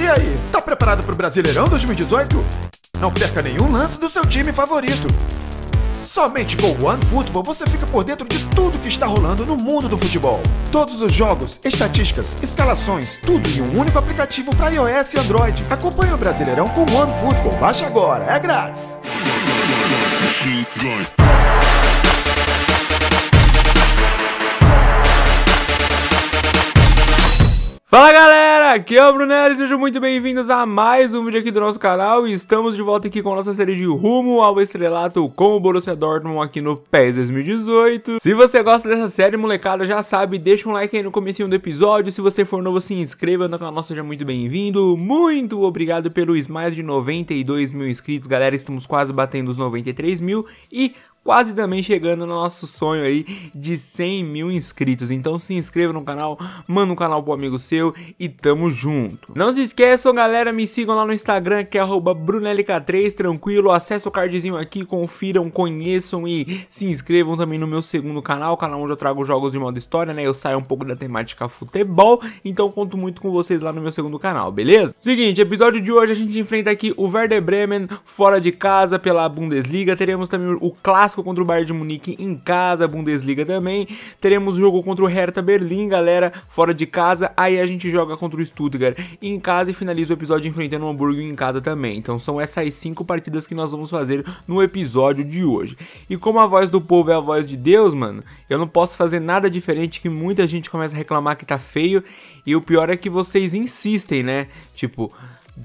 E aí, tá preparado pro Brasileirão 2018? Não perca nenhum lance do seu time favorito. Somente com One Football você fica por dentro de tudo que está rolando no mundo do futebol. Todos os jogos, estatísticas, escalações, tudo em um único aplicativo para iOS e Android. Acompanhe o Brasileirão com One Football. Baixe agora, é grátis. Fala galera! aqui é o E sejam muito bem-vindos a mais um vídeo aqui do nosso canal e estamos de volta aqui com a nossa série de Rumo ao Estrelato com o Borussia Dortmund aqui no PES 2018. Se você gosta dessa série, molecada, já sabe, deixa um like aí no começo do episódio, se você for novo, se inscreva no canal, seja muito bem-vindo, muito obrigado pelos mais de 92 mil inscritos, galera, estamos quase batendo os 93 mil e quase também chegando no nosso sonho aí de 100 mil inscritos, então se inscreva no canal, manda um canal pro amigo seu e tamo tamo junto. Não se esqueçam, galera, me sigam lá no Instagram, que é brunelk3, tranquilo. Acesse o cardzinho aqui, confiram, conheçam e se inscrevam também no meu segundo canal, canal onde eu trago jogos de modo história, né? Eu saio um pouco da temática futebol, então conto muito com vocês lá no meu segundo canal, beleza? Seguinte, episódio de hoje a gente enfrenta aqui o Werder Bremen fora de casa pela Bundesliga. Teremos também o clássico contra o Bayern de Munique em casa, Bundesliga também. Teremos o jogo contra o Hertha Berlim, galera, fora de casa. Aí a gente joga contra o Stuttgart em casa e finaliza o episódio enfrentando o Hamburgo em casa também. Então são essas cinco partidas que nós vamos fazer no episódio de hoje. E como a voz do povo é a voz de Deus, mano, eu não posso fazer nada diferente que muita gente começa a reclamar que tá feio e o pior é que vocês insistem, né? Tipo,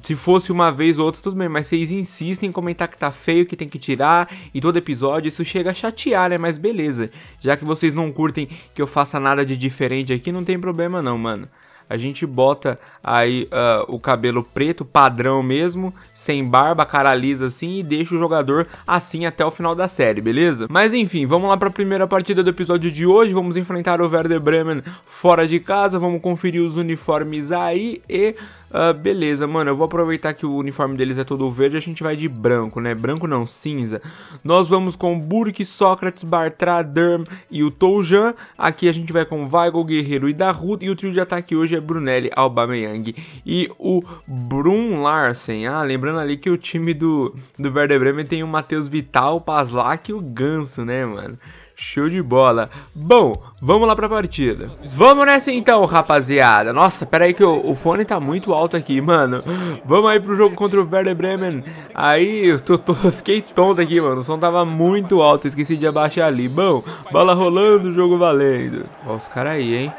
se fosse uma vez ou outra, tudo bem, mas vocês insistem em comentar que tá feio, que tem que tirar, e todo episódio, isso chega a chatear, né? Mas beleza, já que vocês não curtem que eu faça nada de diferente aqui, não tem problema não, mano a gente bota aí uh, o cabelo preto, padrão mesmo, sem barba, cara lisa assim, e deixa o jogador assim até o final da série, beleza? Mas enfim, vamos lá para a primeira partida do episódio de hoje, vamos enfrentar o Werder Bremen fora de casa, vamos conferir os uniformes aí e Uh, beleza, mano, eu vou aproveitar que o uniforme deles é todo verde, a gente vai de branco, né? Branco não, cinza. Nós vamos com Burke, Sócrates, Bartra, Derm e o Toujan. Aqui a gente vai com Weigl, Guerreiro e Darude. E o trio de ataque hoje é Brunelli, Aubameyang e o Brun Larsen. Ah, lembrando ali que o time do, do Werder Bremen tem o Matheus Vital, o Paslak e o Ganso, né, mano? Show de bola. Bom, vamos lá pra partida. Vamos nessa então, rapaziada. Nossa, pera aí que o, o fone tá muito alto aqui, mano. Vamos aí pro jogo contra o Werder Bremen. Aí, eu tô, tô, fiquei tonto aqui, mano. O som tava muito alto, esqueci de abaixar ali. Bom, bola rolando, jogo valendo. Ó os caras aí, hein.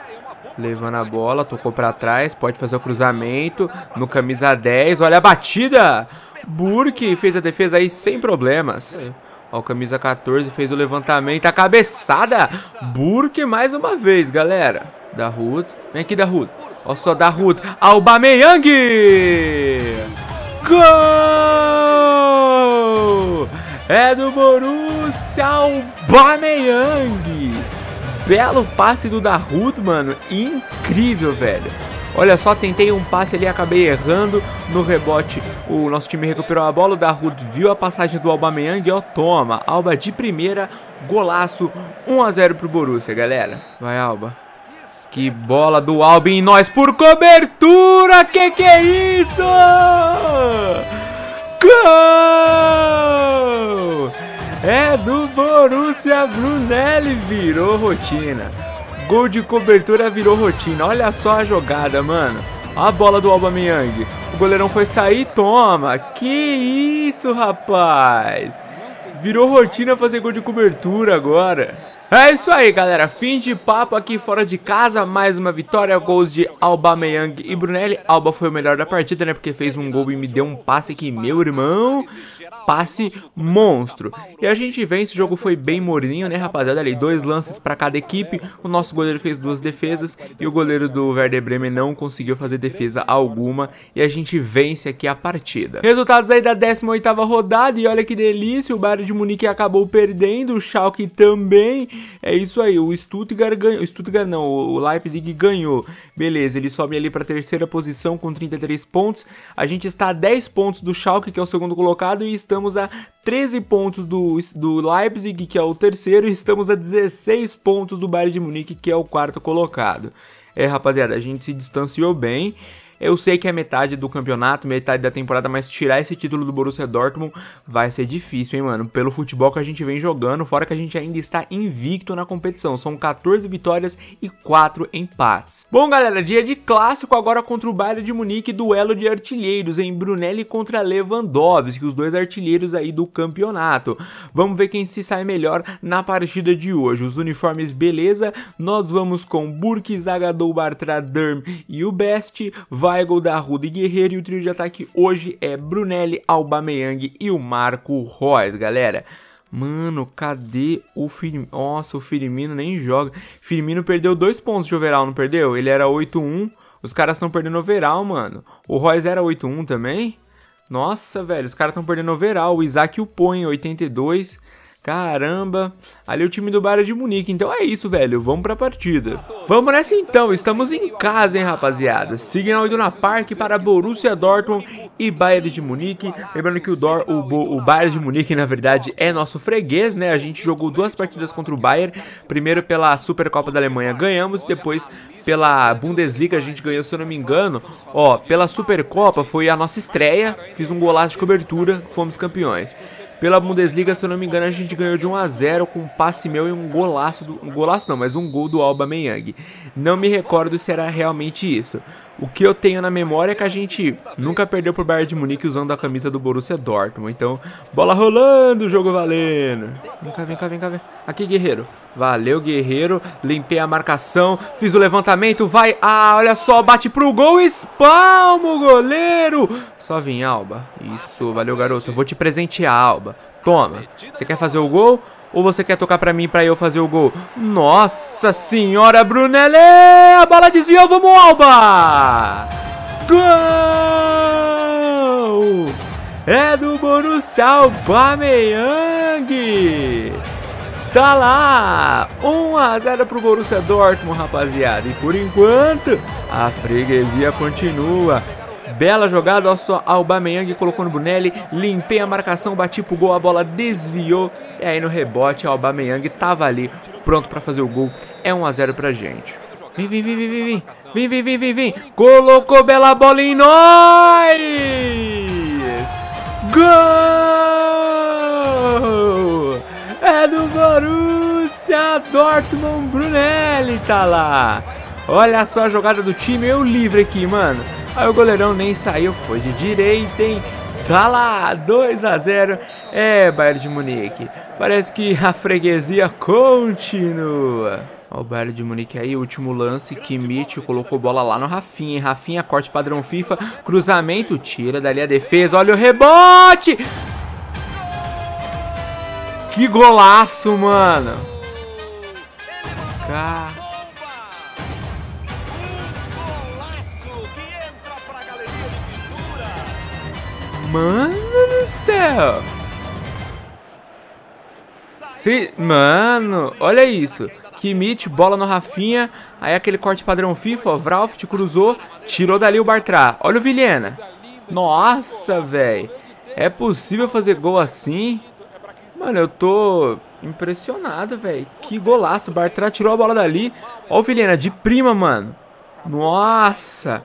Levando a bola, tocou pra trás, pode fazer o cruzamento. No camisa 10, olha a batida. Burke fez a defesa aí sem problemas. É. Ó, camisa 14 fez o levantamento. A cabeçada. Burke mais uma vez, galera. Da Ruth. Vem aqui, da Ruth. Ó só, da Ruth. Albameyang! Gol! É do Borussia Albameyang! Belo passe do Darut, mano. Incrível, velho. Olha só, tentei um passe ali, acabei errando. No rebote, o nosso time recuperou a bola. O Darwood viu a passagem do e ó, toma. Alba de primeira, golaço, 1 a 0 pro Borussia, galera. Vai, Alba. Que bola do Alba em nós por cobertura. Que que é isso? Gol! É do Borussia Brunelli, virou rotina. Gol de cobertura virou rotina. Olha só a jogada, mano. A bola do Aubameyang. O goleirão foi sair, toma. Que isso, rapaz. Virou rotina fazer gol de cobertura agora. É isso aí, galera. Fim de papo aqui fora de casa. Mais uma vitória. Gols de Alba Meyang e Brunelli. Alba foi o melhor da partida, né? Porque fez um gol e me deu um passe aqui, meu irmão. Passe monstro. E a gente vence. O jogo foi bem morninho, né, rapaziada? Ali, dois lances para cada equipe. O nosso goleiro fez duas defesas. E o goleiro do Werder Bremen não conseguiu fazer defesa alguma. E a gente vence aqui a partida. Resultados aí da 18 rodada. E olha que delícia. O Bayern de Munique acabou perdendo. O Schalke também. É isso aí, o Stuttgart ganhou, o Stuttgart não, o Leipzig ganhou. Beleza, ele sobe ali para terceira posição com 33 pontos. A gente está a 10 pontos do Schalke, que é o segundo colocado, e estamos a 13 pontos do, do Leipzig, que é o terceiro, e estamos a 16 pontos do Bayern de Munique, que é o quarto colocado. É, rapaziada, a gente se distanciou bem. Eu sei que é metade do campeonato, metade da temporada, mas tirar esse título do Borussia Dortmund vai ser difícil, hein, mano? Pelo futebol que a gente vem jogando, fora que a gente ainda está invicto na competição. São 14 vitórias e 4 empates. Bom, galera, dia de clássico agora contra o Bayern de Munique, duelo de artilheiros em Brunelli contra Lewandowski, os dois artilheiros aí do campeonato. Vamos ver quem se sai melhor na partida de hoje. Os uniformes, beleza? Nós vamos com Burk, Zagadou, Bartra, Derm e o Best. Vai Weigl, Darruda e Guerreiro. E o trio de ataque hoje é Brunelli, Aubameyang e o Marco Reus, galera. Mano, cadê o Firmino? Nossa, o Firmino nem joga. Firmino perdeu dois pontos de overall, não perdeu? Ele era 8-1. Os caras estão perdendo overall, mano. O Royce era 8-1 também? Nossa, velho, os caras estão perdendo overall. O Isaac o põe 82. Caramba, ali é o time do Bayern de Munique. Então é isso, velho. Vamos pra partida. Vamos nessa então. Estamos em casa, hein, rapaziada. Signal do napark para Borussia Dortmund e Bayern de Munique. Lembrando que o, Dor, o, Bo, o Bayern de Munique, na verdade, é nosso freguês, né? A gente jogou duas partidas contra o Bayern. Primeiro pela Supercopa da Alemanha ganhamos, depois pela Bundesliga a gente ganhou, se eu não me engano. Ó, pela Supercopa foi a nossa estreia. Fiz um golaço de cobertura, fomos campeões. Pela Bundesliga, se eu não me engano, a gente ganhou de 1 a 0 com um passe meu e um golaço do um golaço não, mas um gol do Alba Meyang. Não me recordo se era realmente isso, o que eu tenho na memória é que a gente nunca perdeu pro Bayern de Munique usando a camisa do Borussia Dortmund. Então, bola rolando, jogo valendo. Vem cá, vem cá, vem cá, vem. Aqui, Guerreiro. Valeu, Guerreiro. Limpei a marcação, fiz o levantamento, vai. Ah, olha só, bate pro gol, espalmo, goleiro. Só vem, Alba. Isso, valeu, garoto. Eu vou te presentear, Alba. Toma. Você quer fazer o gol? ou você quer tocar pra mim pra eu fazer o gol? Nossa senhora, Brunelê! A bola desviou, vamos, Alba! Gol! É do Borussia Aubameyang! Tá lá! 1 a 0 pro Borussia Dortmund, rapaziada. E por enquanto, a freguesia continua. Bela jogada, olha só, Aubameyang colocou no Brunelli, limpei a marcação, bati pro gol, a bola desviou. E aí no rebote, Aubameyang tava ali, pronto para fazer o gol. É 1 a 0 pra gente. Vem, vem, vem, vem, vem, vem. Vem, vem, vem, vem, vem. Colocou bela bola em nós! Gol! É do Borussia Dortmund, Brunelli tá lá. Olha só a jogada do time, eu livre aqui, mano. Aí o goleirão nem saiu, foi de direita, hein? Tá lá, 2 a 0 É, Bayern de Munique. Parece que a freguesia continua. Olha o Bayern de Munique aí, último lance. Kimmich colocou bola lá no Rafinha. Rafinha, corte padrão FIFA. Cruzamento, tira dali a defesa. Olha o rebote! Que golaço, mano! Caramba. Mano do céu. Se... Mano, olha isso. Kimmich, bola no Rafinha. Aí aquele corte padrão FIFA, ó. Vralft cruzou, tirou dali o Bartra. Olha o Vilhena. Nossa, velho. É possível fazer gol assim? Mano, eu tô impressionado, velho. Que golaço. O Bartra tirou a bola dali. Olha o Vilhena, de prima, mano. Nossa.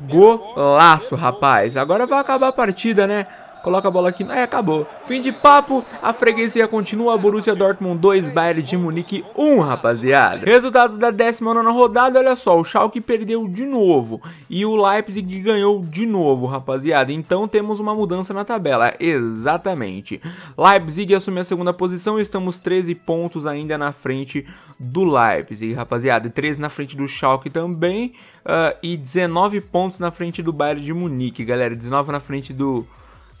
Golaço, rapaz. Agora vai acabar a partida, né? Coloca a bola aqui. Aí acabou. Fim de papo. A freguesia continua. Borussia Dortmund 2, Bayern de Munique 1, rapaziada. Resultados da 19 rodada. Olha só. O Schalke perdeu de novo. E o Leipzig ganhou de novo, rapaziada. Então temos uma mudança na tabela. Exatamente. Leipzig assume a segunda posição. Estamos 13 pontos ainda na frente do Leipzig, rapaziada. 13 na frente do Schalke também. Uh, e 19 pontos na frente do Bayern de Munique, galera. 19 na frente do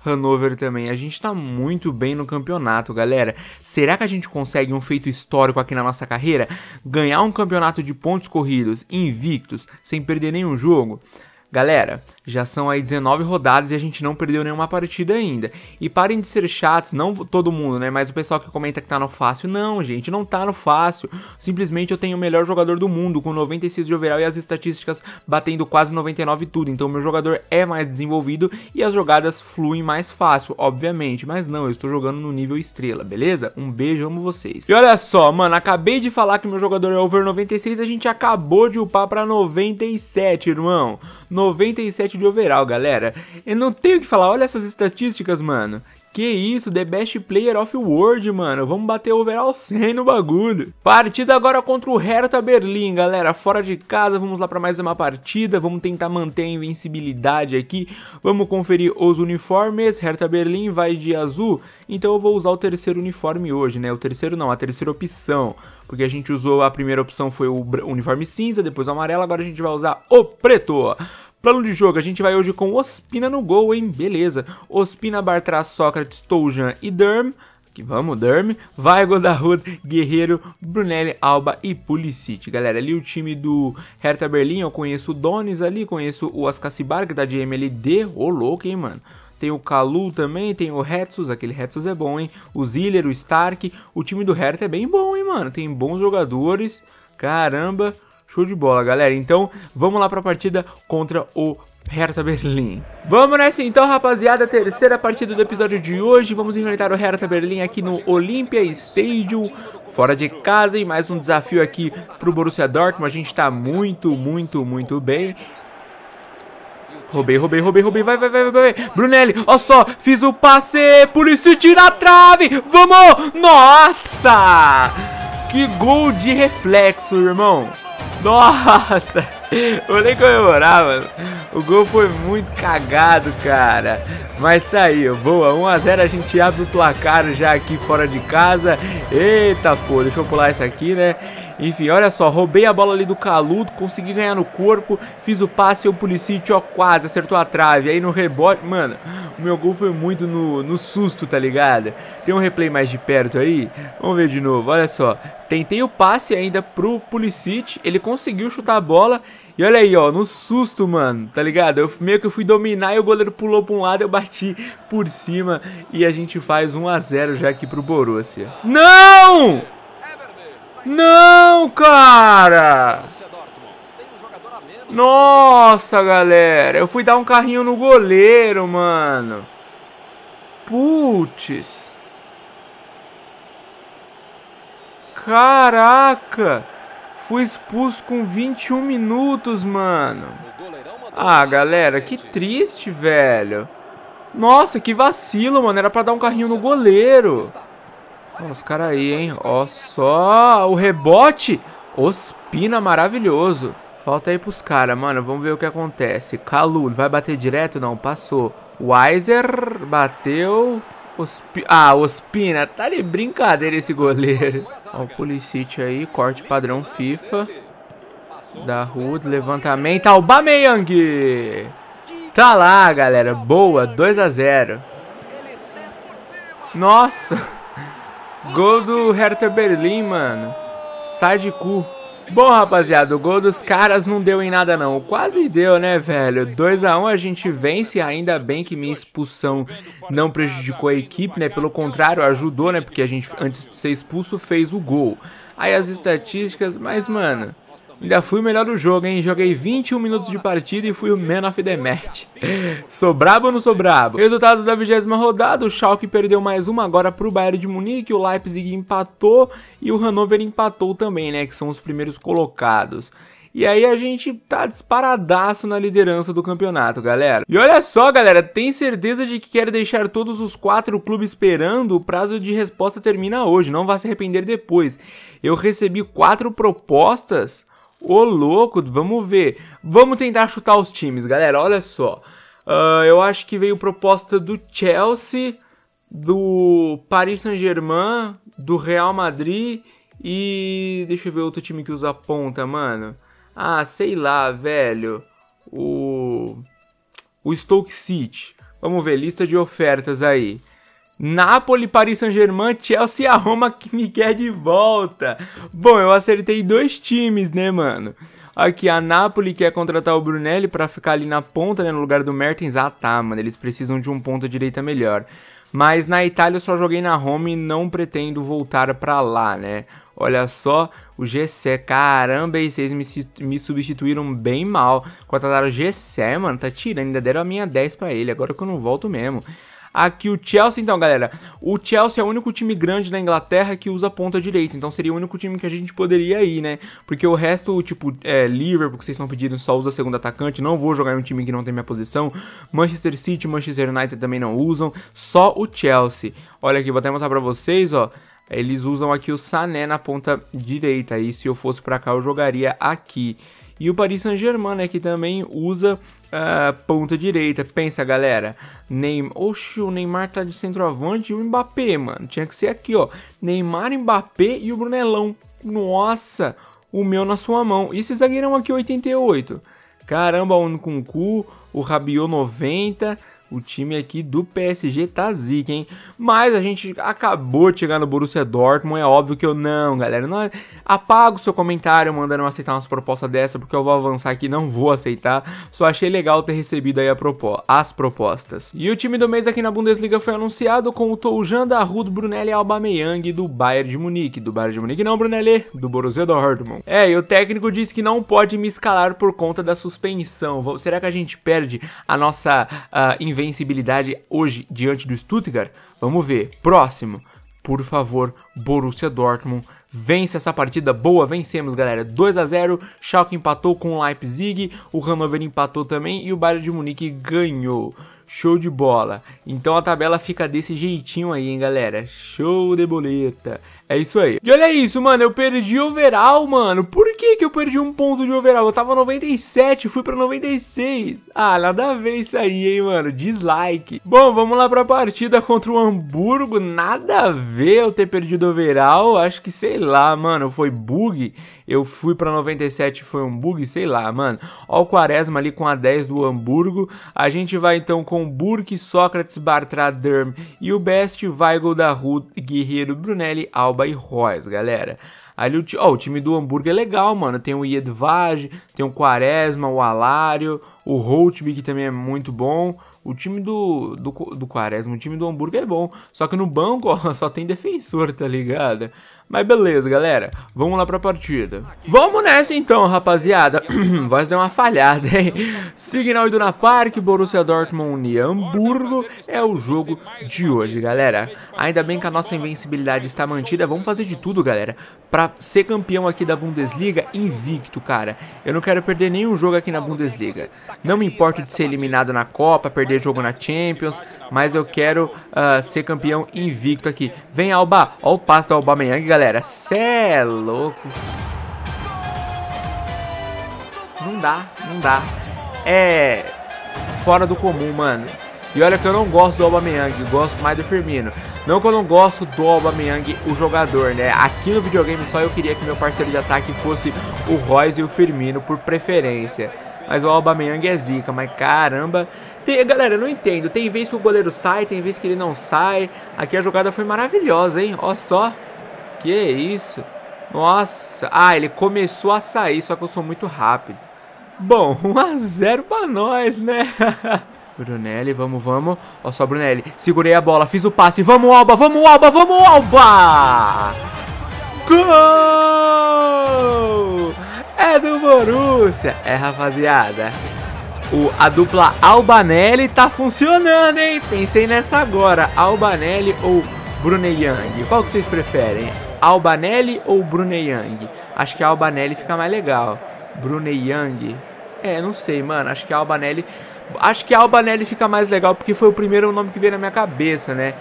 Hanover também. A gente tá muito bem no campeonato, galera. Será que a gente consegue um feito histórico aqui na nossa carreira? Ganhar um campeonato de pontos corridos invictos, sem perder nenhum jogo? Galera, já são aí 19 rodadas e a gente não perdeu nenhuma partida ainda. E parem de ser chatos, não todo mundo, né? Mas o pessoal que comenta que tá no fácil, não, gente, não tá no fácil. Simplesmente eu tenho o melhor jogador do mundo, com 96 de overall e as estatísticas batendo quase 99 e tudo. Então meu jogador é mais desenvolvido e as jogadas fluem mais fácil, obviamente. Mas não, eu estou jogando no nível estrela, beleza? Um beijo, amo vocês. E olha só, mano, acabei de falar que meu jogador é over 96, a gente acabou de upar pra 97, irmão. 97 de overall, galera. Eu não tenho o que falar, olha essas estatísticas, mano. Que isso, The Best Player of the World, mano. Vamos bater overall 100 no bagulho. Partida agora contra o Hertha Berlim, galera. Fora de casa, vamos lá para mais uma partida. Vamos tentar manter a invencibilidade aqui. Vamos conferir os uniformes. Hertha Berlim vai de azul. Então eu vou usar o terceiro uniforme hoje, né? O terceiro não, a terceira opção. Porque a gente usou, a primeira opção foi o uniforme cinza, depois o amarelo. Agora a gente vai usar o preto. Plano de jogo, a gente vai hoje com Ospina no gol, hein? Beleza. Ospina, Bartra, Sócrates, Toujan e Derm que vamos, derm Vai, Godahud, Guerreiro, Brunelli, Alba e Pulisic. Galera, ali o time do Hertha Berlim, eu conheço o Donis ali, conheço o Ascacibar, que da MLD. ô oh, louco, hein, mano. Tem o Kalu também, tem o Hetsus, aquele Hetsus é bom, hein. O Ziller, o Stark, o time do Hertha é bem bom, hein, mano. Tem bons jogadores, caramba. Show de bola, galera. Então, vamos lá para a partida contra o Hertha Berlim. Vamos nessa então, rapaziada. Terceira partida do episódio de hoje. Vamos enfrentar o Hertha Berlim aqui no Olympia Stadium, fora de casa. E mais um desafio aqui pro Borussia Dortmund. A gente tá muito, muito, muito bem. Roubei, roubei, roubei, roubei. Vai, vai, vai, vai, vai. Brunelli, ó só, fiz o passe. tira a trave. Vamos! Nossa! Que gol de reflexo, irmão. Nossa, vou nem comemorar, mano. O gol foi muito cagado, cara. Mas saiu, boa. 1x0, a gente abre o placar já aqui fora de casa. Eita, pô, deixa eu pular isso aqui, né? Enfim, olha só, roubei a bola ali do Caludo, consegui ganhar no corpo, fiz o passe e o Pulisic, ó, quase acertou a trave. Aí no rebote, mano, o meu gol foi muito no, no susto, tá ligado? Tem um replay mais de perto aí? Vamos ver de novo, olha só. Tentei o passe ainda pro Pulisic, ele conseguiu chutar a bola e olha aí, ó, no susto, mano, tá ligado? Eu meio que fui dominar e o goleiro pulou pra um lado, eu bati por cima e a gente faz 1 a 0 já aqui pro Borussia. Não! Não, cara! Nossa, galera. Eu fui dar um carrinho no goleiro, mano. Putz. Caraca. Fui expulso com 21 minutos, mano. Ah, galera, que triste, velho. Nossa, que vacilo, mano. Era pra dar um carrinho no goleiro os caras aí, hein? Ó só o rebote. Ospina maravilhoso. Falta aí pros caras, mano. Vamos ver o que acontece. Calu, vai bater direto? Não, passou. Weiser bateu. Ospi... Ah, Ospina. Tá de brincadeira esse goleiro. Ó o Pulisic aí, corte padrão FIFA. Da Hood, levantamento. Albameyang. Tá lá, galera. Boa, 2 a 0 Nossa! Gol do Hertha Berlim, mano. Sai de cu. Bom, rapaziada, o gol dos caras não deu em nada não. Quase deu, né, velho? 2 a 1 a gente vence, ainda bem que minha expulsão não prejudicou a equipe, né? Pelo contrário, ajudou, né? Porque a gente antes de ser expulso fez o gol. Aí as estatísticas, mas mano, Ainda fui o melhor do jogo, hein? Joguei 21 minutos de partida e fui o man of the match. sou brabo ou não sou brabo? Resultados da vigésima rodada, o Schalke perdeu mais uma agora pro Bayern de Munique, o Leipzig empatou e o Hannover empatou também, né? Que são os primeiros colocados. E aí a gente tá disparadaço na liderança do campeonato, galera. E olha só, galera, tem certeza de que quer deixar todos os quatro clubes esperando? O prazo de resposta termina hoje, não vá se arrepender depois. Eu recebi quatro propostas Ô louco, vamos ver. Vamos tentar chutar os times, galera, olha só. Uh, eu acho que veio proposta do Chelsea, do Paris Saint-Germain, do Real Madrid e... Deixa eu ver outro time que usa ponta, mano. Ah, sei lá, velho. O... O Stoke City. Vamos ver, lista de ofertas aí. Napoli, Paris Saint-Germain, Chelsea e a Roma que me quer de volta. Bom, eu acertei dois times, né, mano? Aqui, a Napoli quer contratar o Brunelli para ficar ali na ponta, né, no lugar do Mertens. Ah, tá, mano, eles precisam de um ponta direita melhor. Mas na Itália eu só joguei na Roma e não pretendo voltar pra lá, né? Olha só, o Gessé, caramba, e vocês me, me substituíram bem mal. Contrataram o Gessé, mano, tá tirando, ainda deram a minha 10 pra ele, agora que eu não volto mesmo. Aqui o Chelsea, então, galera, o Chelsea é o único time grande na Inglaterra que usa ponta direita, então seria o único time que a gente poderia ir, né? Porque o resto, tipo, é, Liverpool, que vocês estão pedindo, só usa segundo atacante, não vou jogar em um time que não tem minha posição. Manchester City, Manchester United também não usam, só o Chelsea. Olha aqui, vou até mostrar pra vocês, ó. Eles usam aqui o Sané na ponta direita, e se eu fosse pra cá eu jogaria aqui. E o Paris Saint-Germain, né, que também usa Uh, ponta direita, pensa galera. Neymar, oxe, o Neymar tá de centroavante e o Mbappé, mano. Tinha que ser aqui, ó. Neymar, Mbappé e o Brunelão. Nossa, o meu na sua mão. E esse zagueirão aqui, 88. Caramba, com o cu, o Rabiot 90. O time aqui do PSG tá zica, hein? Mas a gente acabou de chegar no Borussia Dortmund, é óbvio que eu não, galera. Não, é- apaga o seu comentário mandando eu aceitar uma proposta dessa, porque eu vou avançar aqui, não vou aceitar. Só achei legal ter recebido aí propo as propostas. E o time do mês aqui na Bundesliga foi anunciado com o Toujan, Darrudo, Brunelli e Aubameyang do Bayern de Munique. Do Bayern de Munique não, Brunelli, do Borussia Dortmund. É, e o técnico disse que não pode me escalar por conta da suspensão. Será que a gente perde a nossa uh, ah, invenção? invencibilidade hoje diante do Stuttgart? Vamos ver. Próximo. Por favor, Borussia Dortmund, vence essa partida boa, vencemos, galera. 2 a 0. Schalke empatou com o Leipzig, o Hannover empatou também e o Bayern de Munique ganhou. Show de bola. Então a tabela fica desse jeitinho aí, hein, galera. Show de boleta. É isso aí. E olha isso, mano. Eu perdi overall, mano. Por que que eu perdi um ponto de overall? Eu tava 97, fui pra 96. Ah, nada a ver isso aí, hein, mano. Dislike. Bom, vamos lá pra partida contra o Hamburgo. Nada a ver eu ter perdido overall. Acho que, sei lá, mano. Foi bug. Eu fui pra 97, foi um bug. Sei lá, mano. Ó o Quaresma ali com a 10 do Hamburgo. A gente vai, então, com com Burke, Sócrates, Bartra, Derm e o Best, Weigl, Ruth, Guerreiro, Brunelli, Alba e Royce, galera. Ali o, oh, o time do Hamburgo é legal, mano. Tem o Iedvaj, tem o Quaresma, o Alário, o Holtby, que também é muito bom. O time do, do, do Quaresma, o time do Hamburgo é bom. Só que no banco ó, só tem defensor, tá ligado? Mas beleza, galera. Vamos lá pra partida. Vamos nessa então, rapaziada. Voz deu uma falhada, hein? Signal Iduna Park, Borussia Dortmund e Hamburgo é o jogo de hoje, galera. Ainda bem que a nossa invencibilidade está mantida. Vamos fazer de tudo, galera, pra ser campeão aqui da Bundesliga invicto, cara. Eu não quero perder nenhum jogo aqui na Bundesliga. Não me importo de ser eliminado na Copa, perder perder jogo na Champions, mas eu quero uh, ser campeão invicto aqui. Vem, Alba! Olha o passo do Aubameyang, galera. Cê é louco! Não dá, não dá. É fora do comum, mano. E olha que eu não gosto do Aubameyang, eu gosto mais do Firmino. Não que eu não gosto do Aubameyang, o jogador, né? Aqui no videogame só eu queria que meu parceiro de ataque fosse o Royce e o Firmino por preferência. Mas o Aubameyang é zica, mas caramba. Tem, galera, eu não entendo. Tem vez que o goleiro sai, tem vez que ele não sai. Aqui a jogada foi maravilhosa, hein? Ó só. Que isso. Nossa. Ah, ele começou a sair, só que eu sou muito rápido. Bom, 1x0 pra nós, né? Brunelli, vamos, vamos. Ó só, Brunelli. Segurei a bola, fiz o passe. Vamos, Alba, vamos, Alba, vamos, Alba! Gol! é do Borussia. É, rapaziada. O, a dupla Albanelli tá funcionando, hein? Pensei nessa agora. Albanelli ou Bruneyang? Qual que vocês preferem? Albanelli ou Bruneyang? Acho que a Albanelli fica mais legal. Bruneyang? É, não sei, mano. Acho que a Albanelli... Acho que a Albanelli fica mais legal porque foi o primeiro nome que veio na minha cabeça, né?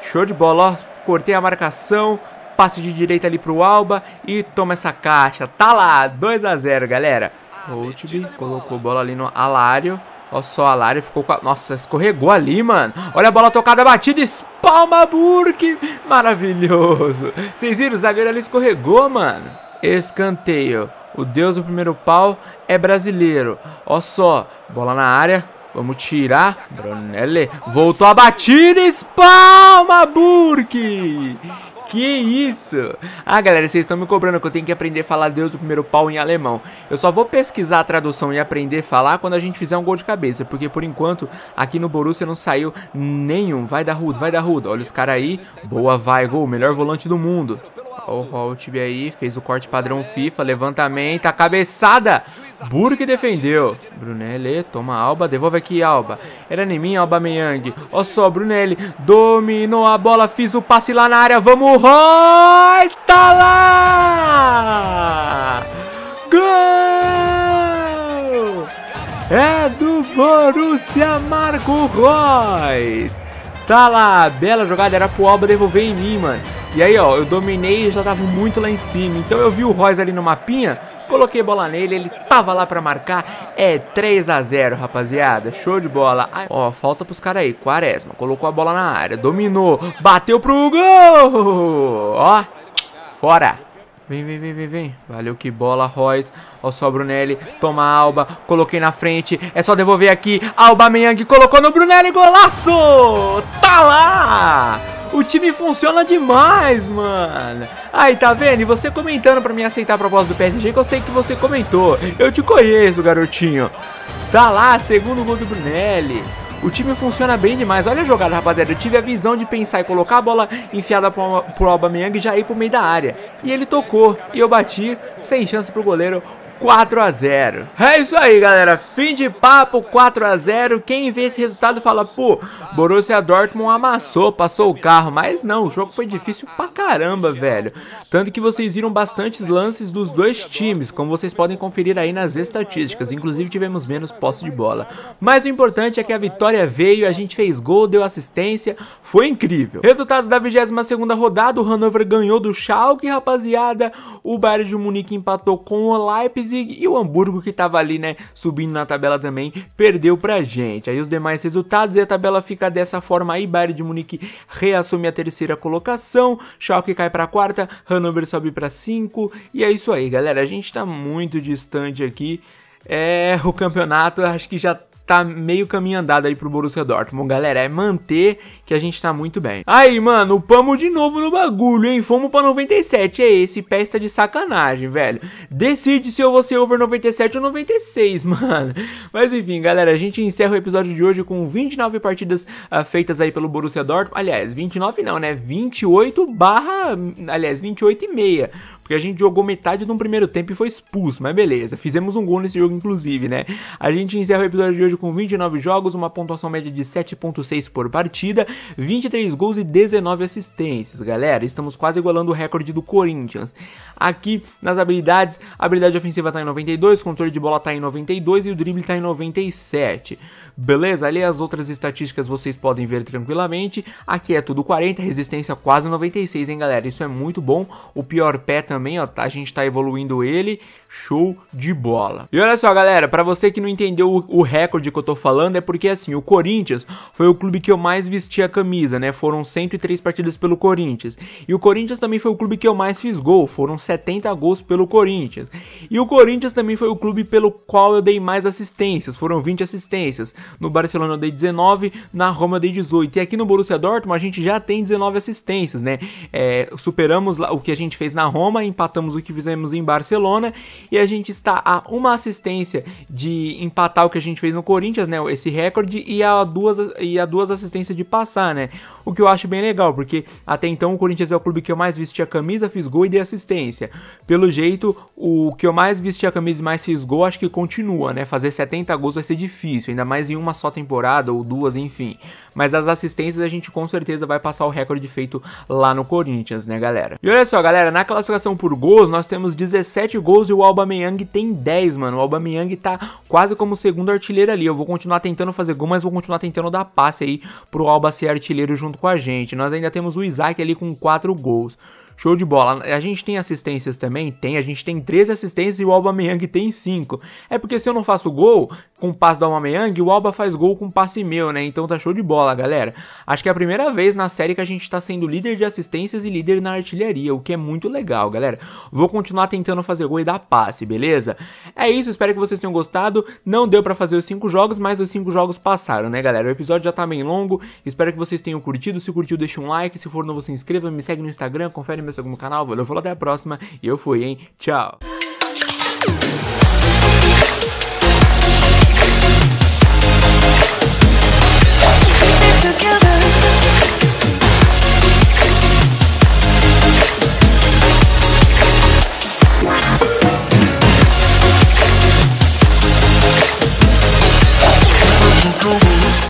Show de bola, ó. Cortei a marcação passe de direita ali pro Alba e toma essa caixa. Tá lá, 2 a 0 galera. Holtby colocou a bola ali no Alário. Olha só, Alário ficou com a... Nossa, escorregou ali, mano. Olha a bola tocada, batida, espalma Burke. Maravilhoso. Vocês viram, o zagueiro ali escorregou, mano. Escanteio. O deus do primeiro pau é brasileiro. Olha só, bola na área. Vamos tirar. Brunelli voltou a batida, espalma Burke. Que isso? Ah, galera, vocês estão me cobrando que eu tenho que aprender a falar Deus do primeiro pau em alemão. Eu só vou pesquisar a tradução e aprender a falar quando a gente fizer um gol de cabeça, porque por enquanto aqui no Borussia não saiu nenhum. Vai da Ruda, vai da Ruda. Olha os caras aí. Boa, vai, gol. Melhor volante do mundo. O Holtby aí fez o corte padrão FIFA, levantamento, a cabeçada. Burke defendeu. Brunelli toma Alba, devolve aqui Alba. Era em mim, Alba Meyang. Ó só, Brunelli dominou a bola, fiz o passe lá na área. Vamos, Roy! Está lá! Gol! É do Borussia Marco Royce. Tá lá, bela jogada, era pro Alba devolver em mim, mano. E aí, ó, eu dominei e já tava muito lá em cima. Então eu vi o Royce ali no mapinha, coloquei bola nele, ele tava lá pra marcar. É 3 a 0 rapaziada. Show de bola. Ai, ó, falta pros caras aí. Quaresma, colocou a bola na área, dominou, bateu pro gol! Ó, fora! Vem, vem, vem, vem, vem. Valeu, que bola, Royce. Ó, só Brunelli. Toma a Alba. Coloquei na frente. É só devolver aqui. Alba Meyang colocou no Brunelli. Golaço! Tá lá! O time funciona demais, mano. Aí, tá vendo? E você comentando pra mim aceitar a proposta do PSG, que eu sei que você comentou. Eu te conheço, garotinho. Tá lá, segundo gol do Brunelli. O time funciona bem demais. Olha a jogada, rapaziada. Eu tive a visão de pensar e colocar a bola enfiada pro, Alba Aubameyang e já ir pro meio da área. E ele tocou. E eu bati, sem chance pro goleiro. 4 a 0 É isso aí, galera. Fim de papo, 4 a 0 Quem vê esse resultado fala, pô, Borussia Dortmund amassou, passou o carro. Mas não, o jogo foi difícil pra caramba, velho. Tanto que vocês viram bastantes lances dos dois times, como vocês podem conferir aí nas estatísticas. Inclusive tivemos menos posse de bola. Mas o importante é que a vitória veio, a gente fez gol, deu assistência, foi incrível. Resultados da 22ª rodada, o Hannover ganhou do Schalke, rapaziada. O Bayern de Munique empatou com o Leipzig Leipzig e o Hamburgo que estava ali, né, subindo na tabela também, perdeu pra gente. Aí os demais resultados e a tabela fica dessa forma aí, Bayern de Munique reassume a terceira colocação, Schalke cai pra quarta, Hannover sobe pra cinco e é isso aí, galera. A gente tá muito distante aqui. É, o campeonato acho que já tá meio caminho andado aí pro Borussia Dortmund, galera. É manter que a gente tá muito bem. Aí, mano, pamo de novo no bagulho, hein? Fomos pra 97. É esse pé está de sacanagem, velho. Decide se eu vou ser over 97 ou 96, mano. Mas enfim, galera, a gente encerra o episódio de hoje com 29 partidas uh, feitas aí pelo Borussia Dortmund. Aliás, 29 não, né? 28 barra... Aliás, 28 e meia porque a gente jogou metade do primeiro tempo e foi expulso, mas beleza. Fizemos um gol nesse jogo, inclusive, né? A gente encerra o episódio de hoje com 29 jogos, uma pontuação média de 7.6 por partida, 23 gols e 19 assistências. Galera, estamos quase igualando o recorde do Corinthians. Aqui, nas habilidades, a habilidade ofensiva tá em 92, controle de bola tá em 92 e o drible tá em 97. Beleza? Ali as outras estatísticas vocês podem ver tranquilamente. Aqui é tudo 40, resistência quase 96, hein, galera? Isso é muito bom. O pior pé também também, ó, tá? A gente tá evoluindo ele, show de bola. E olha só, galera, para você que não entendeu o, o recorde que eu tô falando, é porque, assim, o Corinthians foi o clube que eu mais vesti a camisa, né? Foram 103 partidas pelo Corinthians. E o Corinthians também foi o clube que eu mais fiz gol, foram 70 gols pelo Corinthians. E o Corinthians também foi o clube pelo qual eu dei mais assistências, foram 20 assistências. No Barcelona eu dei 19, na Roma eu dei 18. E aqui no Borussia Dortmund a gente já tem 19 assistências, né? É, superamos o que a gente fez na Roma empatamos o que fizemos em Barcelona e a gente está a uma assistência de empatar o que a gente fez no Corinthians, né? Esse recorde e a duas e a duas assistências de passar, né? O que eu acho bem legal, porque até então o Corinthians é o clube que eu mais vesti a camisa, fiz gol e dei assistência. Pelo jeito, o que eu mais vesti a camisa e mais fiz gol, acho que continua, né? Fazer 70 gols vai ser difícil, ainda mais em uma só temporada ou duas, enfim. Mas as assistências a gente com certeza vai passar o recorde feito lá no Corinthians, né, galera? E olha só, galera, na classificação por gols, nós temos 17 gols e o Aubameyang tem 10, mano. O Aubameyang tá quase como segundo artilheiro ali. Eu vou continuar tentando fazer gol, mas vou continuar tentando dar passe aí pro Alba ser artilheiro junto com a gente. Nós ainda temos o Isaac ali com 4 gols. Show de bola. A gente tem assistências também? Tem. A gente tem 13 assistências e o Aubameyang tem 5. É porque se eu não faço gol, com passe do Aubameyang, o Alba faz gol com passe meu, né? Então tá show de bola, galera. Acho que é a primeira vez na série que a gente tá sendo líder de assistências e líder na artilharia, o que é muito legal, galera. Vou continuar tentando fazer gol e dar passe, beleza? É isso, espero que vocês tenham gostado. Não deu pra fazer os 5 jogos, mas os 5 jogos passaram, né, galera? O episódio já tá bem longo, espero que vocês tenham curtido. Se curtiu, deixa um like. Se for novo, se inscreva, me segue no Instagram, confere meu segundo canal. Valeu, falou, até a próxima. E eu fui, hein? Tchau!